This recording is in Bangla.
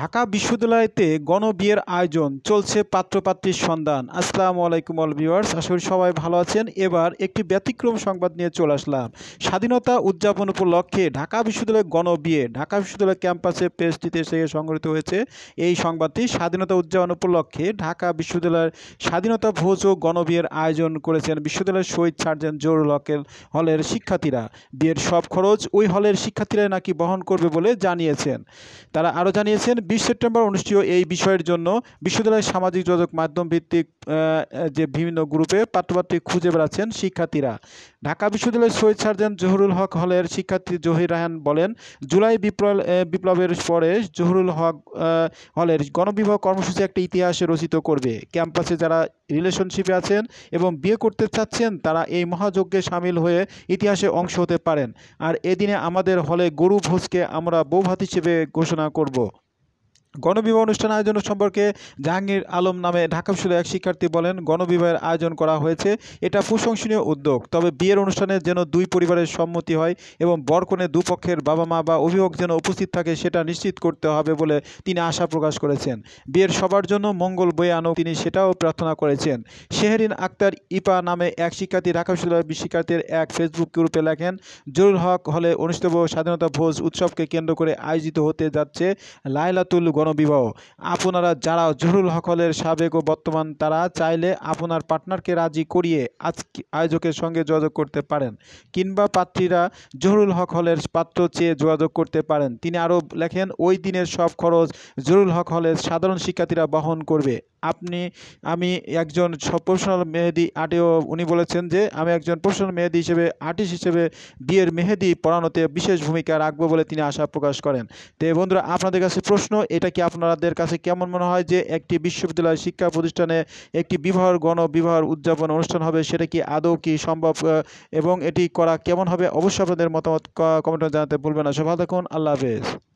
ঢাকা বিশ্ববিদ্যালয়তে গণবিয়ের আয়োজন চলছে পাত্রপাত্রীর সন্ধান আসসালামু আলাইকুম অল ভিউয়ার্স আশা করি সবাই ভালো আছেন এবার একটি ব্যতিক্রম সংবাদ নিয়ে চলে আসলাম স্বাধীনতা উদযাপন উপলক্ষে ঢাকা গণ গণবিয়ে ঢাকা বিশ্ববিদ্যালয় ক্যাম্পাসে পেস্টিতে এসে সংগঠিত হয়েছে এই সংবাদটি স্বাধীনতা উদযাপন উপলক্ষে ঢাকা বিশ্ববিদ্যালয়ের স্বাধীনতা ভোজ ও গণবিয়ের আয়োজন করেছেন বিশ্ববিদ্যালয়ের শহীদ সার্জেন জোর হকের হলের শিক্ষার্থীরা বিয়ের সব খরচ ওই হলের শিক্ষার্থীরা নাকি বহন করবে বলে জানিয়েছেন তারা আরও জানিয়েছেন বিশ সেপ্টেম্বর অনুষ্ঠিত এই বিষয়ের জন্য বিশ্ববিদ্যালয়ের সামাজিক যোগাযোগ মাধ্যম ভিত্তিক যে বিভিন্ন গ্রুপে পাত্রপাত্রী খুঁজে বেড়াচ্ছেন শিক্ষার্থীরা ঢাকা বিশ্ববিদ্যালয়ের সৈয়দ সার্জেন জহুরুল হক হলের শিক্ষার্থী জহির রায়হান বলেন জুলাই বিপ্লব বিপ্লবের পরে জহুরুল হক হলের গণবিবাহ কর্মসূচি একটা ইতিহাসে রচিত করবে ক্যাম্পাসে যারা রিলেশনশিপে আছেন এবং বিয়ে করতে চাচ্ছেন তারা এই মহাযজ্ঞে সামিল হয়ে ইতিহাসে অংশ হতে পারেন আর এদিনে আমাদের হলে গরু ভোজকে আমরা বৌভাত হিসেবে ঘোষণা করব গণবিবাহ অনুষ্ঠান আয়োজন সম্পর্কে জাহাঙ্গীর আলম নামে ঢাকা বিশ্ববিদ্যালয়ের এক শিক্ষার্থী বলেন গণবিবাহের আয়োজন করা হয়েছে এটা প্রশংসনীয় উদ্যোগ তবে বিয়ের অনুষ্ঠানে যেন দুই পরিবারের সম্মতি হয় এবং বরকনে দুপক্ষের বাবা মা বা অভিভাবক যেন উপস্থিত থাকে সেটা নিশ্চিত করতে হবে বলে তিনি আশা প্রকাশ করেছেন বিয়ের সবার জন্য মঙ্গল বয়ে আনো তিনি সেটাও প্রার্থনা করেছেন শেহরিন আক্তার ইপা নামে এক শিক্ষার্থী ঢাকা বিশ্ববিদ্যালয়ের শিক্ষার্থীর এক ফেসবুক গ্রুপে লেখেন জরুল হক হলে অনুষ্ঠিত স্বাধীনতা ভোজ উৎসবকে কেন্দ্র করে আয়োজিত হতে যাচ্ছে লাইলাতুল গণবিবাহ আপনারা যারা জহরুল হকলের সাবেক ও বর্তমান তারা চাইলে আপনার পার্টনারকে রাজি করিয়ে আজকে আয়োজকের সঙ্গে যোগাযোগ করতে পারেন কিংবা প্রার্থীরা জহরুল হক হলের পাত্র চেয়ে যোগাযোগ করতে পারেন তিনি আরও লেখেন ওই দিনের সব খরচ জহরুল হক হলের সাধারণ শিক্ষার্থীরা বহন করবে আপনি আমি একজন প্রফেশনাল মেহেদি আর্টিও উনি বলেছেন যে আমি একজন প্রফেশনাল মেহেদি হিসেবে আর্টিস্ট হিসেবে বিয়ের মেহেদি পড়ানোতে বিশেষ ভূমিকা রাখবো বলে তিনি আশা প্রকাশ করেন তো বন্ধুরা আপনাদের কাছে প্রশ্ন এটা কি আপনাদের কাছে কেমন মনে হয় যে একটি বিশ্ববিদ্যালয় শিক্ষা প্রতিষ্ঠানে একটি বিবাহ গণ বিবাহর উদযাপন অনুষ্ঠান হবে সেটা কি আদৌ কি সম্ভব এবং এটি করা কেমন হবে অবশ্যই আপনাদের মতামত কমেন্টে জানাতে ভুলবেন না ভালো থাকুন আল্লাহ হাফেজ